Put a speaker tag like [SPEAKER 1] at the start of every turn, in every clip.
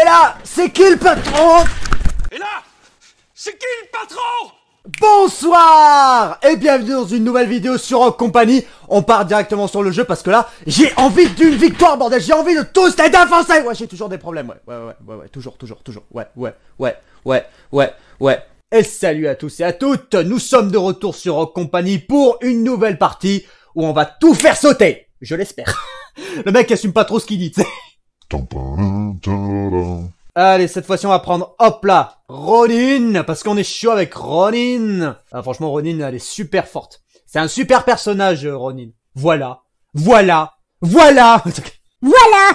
[SPEAKER 1] Et là, c'est qui le patron Et là, c'est qui le patron Bonsoir et bienvenue dans une nouvelle vidéo sur Rock Company. On part directement sur le jeu parce que là, j'ai envie d'une victoire, bordel. J'ai envie de tous les défoncer. Ouais, j'ai toujours des problèmes. Ouais, ouais, ouais, ouais, ouais, toujours, toujours, toujours. Ouais, ouais, ouais, ouais, ouais, ouais. Et salut à tous et à toutes. Nous sommes de retour sur Rock Company pour une nouvelle partie où on va tout faire sauter. Je l'espère. le mec assume pas trop ce qu'il dit. Allez, cette fois-ci, on va prendre, hop là, Ronin, parce qu'on est chaud avec Ronin. Ah, franchement, Ronin, elle est super forte. C'est un super personnage, euh, Ronin. Voilà, voilà, voilà, voilà.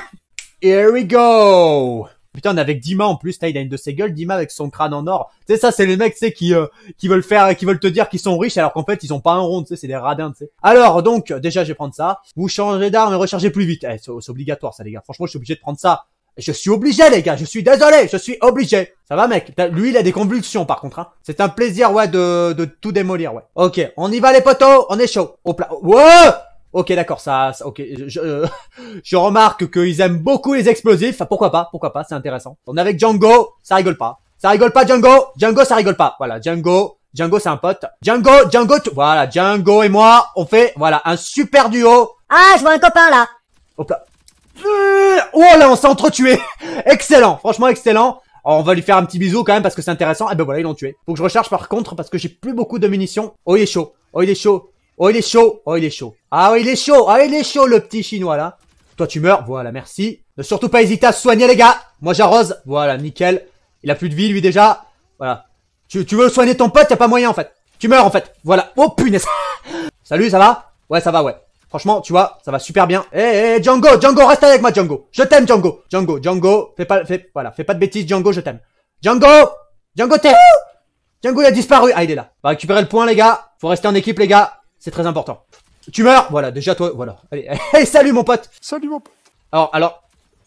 [SPEAKER 1] Here we go. Putain, on est avec Dima en plus, là, il a une de ses gueules, Dima avec son crâne en or. Tu sais, ça, c'est les mecs, tu sais, qui, euh, qui veulent faire, qui veulent te dire qu'ils sont riches alors qu'en fait, ils ont pas un rond, tu sais, c'est des radins, tu sais. Alors, donc, déjà, je vais prendre ça. Vous changez d'arme et rechargez plus vite. Eh, c'est obligatoire, ça, les gars. Franchement, je suis obligé de prendre ça. Je suis obligé, les gars. Je suis désolé. Je suis obligé. Ça va, mec. Lui, il a des convulsions, par contre. Hein. C'est un plaisir, ouais, de, de tout démolir, ouais. Ok, on y va, les potos. On est chaud. Au plat. Ok, d'accord, ça, ok. Je, je remarque qu'ils aiment beaucoup les explosifs. pourquoi pas Pourquoi pas C'est intéressant. On est avec Django. Ça rigole pas. Ça rigole pas, Django. Django, ça rigole pas. Voilà, Django. Django, c'est un pote. Django, Django, tu... voilà, Django et moi, on fait, voilà, un super duo. Ah, je vois un copain là. Hop là. Oh là, on s'est entretués Excellent, franchement excellent. on va lui faire un petit bisou quand même parce que c'est intéressant. Et eh ben voilà, ils l'ont tué. Faut que je recharge par contre parce que j'ai plus beaucoup de munitions. Oh, il est chaud. Oh, il est chaud. Oh, il est chaud. Oh, il est chaud. Ah, oh, il est chaud. Ah, il est chaud, le petit chinois là. Toi, tu meurs. Voilà, merci. Ne surtout pas hésiter à se soigner, les gars. Moi, j'arrose. Voilà, nickel. Il a plus de vie, lui, déjà. Voilà. Tu, tu veux soigner ton pote, y a pas moyen en fait. Tu meurs en fait. Voilà. Oh punaise. Salut, ça va Ouais, ça va, ouais. Franchement, tu vois, ça va super bien. Eh, eh, eh, Django, Django, reste avec moi, Django. Je t'aime, Django. Django, Django, fais pas, fais, voilà, fais pas de bêtises, Django, je t'aime. Django, Django, t'es. Django, il a disparu. Ah, il est là. On va récupérer le point, les gars. Faut rester en équipe, les gars. C'est très important. Tu meurs. Voilà, déjà, toi, voilà. Allez, salut, mon pote. Salut, mon pote. Alors, alors,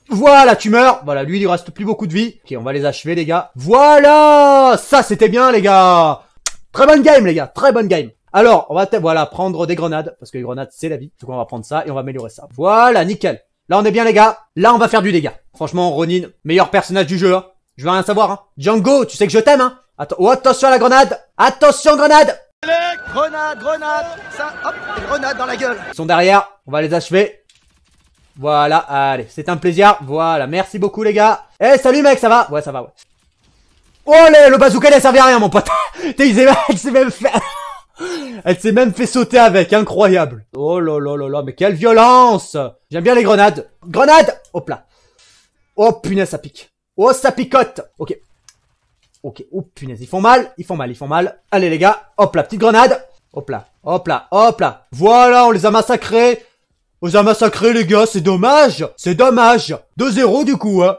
[SPEAKER 1] voilà, tu meurs. Voilà, lui, il reste plus beaucoup de vie. Ok, on va les achever, les gars. Voilà Ça, c'était bien, les gars Très bonne game, les gars. Très bonne game. Alors, on va voilà, prendre des grenades, parce que les grenades, c'est la vie. Donc on va prendre ça et on va améliorer ça. Voilà, nickel. Là, on est bien, les gars. Là, on va faire du dégât. Franchement, Ronin, meilleur personnage du jeu. Hein. Je veux rien savoir. Hein. Django, tu sais que je t'aime. Hein. Oh, attention à la grenade. Attention, grenade. Grenade grenade Ça, hop, grenade dans la gueule. Ils sont derrière. On va les achever. Voilà, allez, c'est un plaisir. Voilà, merci beaucoup, les gars. Eh, salut, mec, ça va Ouais, ça va, ouais. Oh, le bazooka, il a servi à rien, mon pote. il s'est même fait... Elle s'est même fait sauter avec, incroyable. Oh là là là là, mais quelle violence J'aime bien les grenades. Grenade Hop là. Oh punaise, ça pique. Oh, ça picote Ok. Ok, oh punaise, ils font mal, ils font mal, ils font mal. Allez les gars, hop là, petite grenade. Hop là, hop là, hop là. Voilà, on les a massacrés. On les a massacrés les gars, c'est dommage. C'est dommage. 2-0 du coup, hein.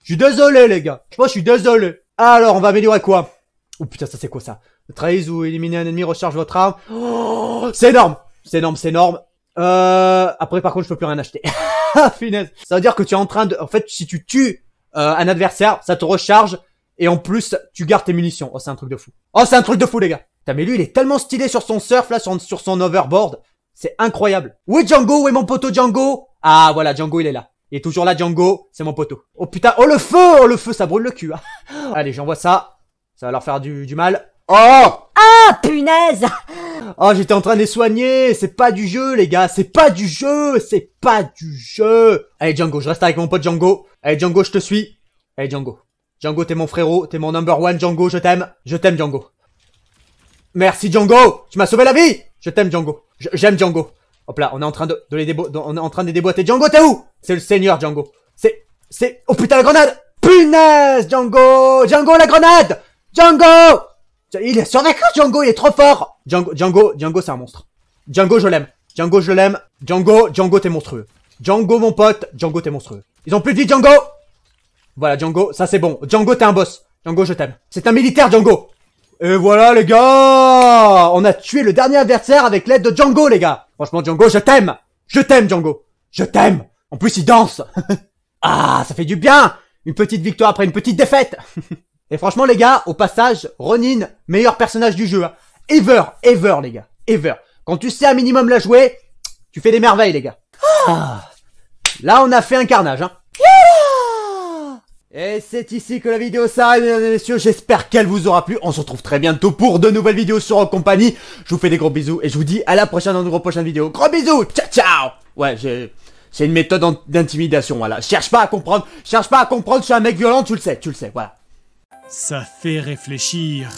[SPEAKER 1] Je suis désolé les gars. Je pense je suis désolé. Alors, on va améliorer quoi Oh putain, ça c'est quoi ça Trahise ou éliminer un ennemi, recharge votre arme. Oh, c'est énorme C'est énorme, c'est énorme. Euh, après, par contre, je peux plus rien acheter. Finesse. Ça veut dire que tu es en train de... En fait, si tu tues euh, un adversaire, ça te recharge. Et en plus, tu gardes tes munitions. Oh, c'est un truc de fou. Oh, c'est un truc de fou, les gars. T'as mais lui, il est tellement stylé sur son surf, là, sur, son overboard. C'est incroyable. Où est Django Où est mon poteau Django Ah, voilà, Django, il est là. Il est toujours là, Django. C'est mon poteau. Oh, putain. Oh, le feu Oh, le feu, ça brûle le cul. Hein. Allez, j'envoie ça. Ça va leur faire du, du mal. Oh Ah, punaise Oh, j'étais en train de les soigner C'est pas du jeu, les gars C'est pas du jeu C'est pas du jeu Allez, Django, je reste avec mon pote Django. Allez, Django, je te suis. Allez, Django. Django, t'es mon frérot, t'es mon number one, Django, je t'aime. Je t'aime, Django. Merci, Django Tu m'as sauvé la vie Je t'aime, Django. J'aime Django. Hop là, on est en train de, les débo on est en train de les déboîter. Django, t'es où C'est le seigneur, Django. C'est... C'est... Oh putain, la grenade Punaise, Django Django, la grenade Django il est survécu, Django, il est trop fort Django, Django, Django, c'est un monstre. Django, je l'aime. Django, je l'aime. Django, Django, t'es monstrueux. Django, mon pote, Django, t'es monstrueux. Ils ont plus de vie, Django Voilà, Django, ça c'est bon. Django, t'es un boss. Django, je t'aime. C'est un militaire, Django Et voilà, les gars On a tué le dernier adversaire avec l'aide de Django, les gars Franchement, Django, je t'aime Je t'aime, Django Je t'aime En plus, il danse Ah, ça fait du bien Une petite victoire après une petite défaite Et franchement, les gars, au passage, Ronin, meilleur personnage du jeu. Hein. Ever, ever, les gars. Ever. Quand tu sais un minimum la jouer, tu fais des merveilles, les gars. Ah. Là, on a fait un carnage. Hein. Et c'est ici que la vidéo s'arrête, mesdames et messieurs. J'espère qu'elle vous aura plu. On se retrouve très bientôt pour de nouvelles vidéos sur compagnie Company. Je vous fais des gros bisous et je vous dis à la prochaine dans une prochaine vidéo. Gros bisous, ciao ciao. Ouais, c'est une méthode d'intimidation. Voilà, cherche pas à comprendre, cherche pas à comprendre. Je suis un mec violent, tu le sais, tu le sais. Voilà. Ça fait réfléchir.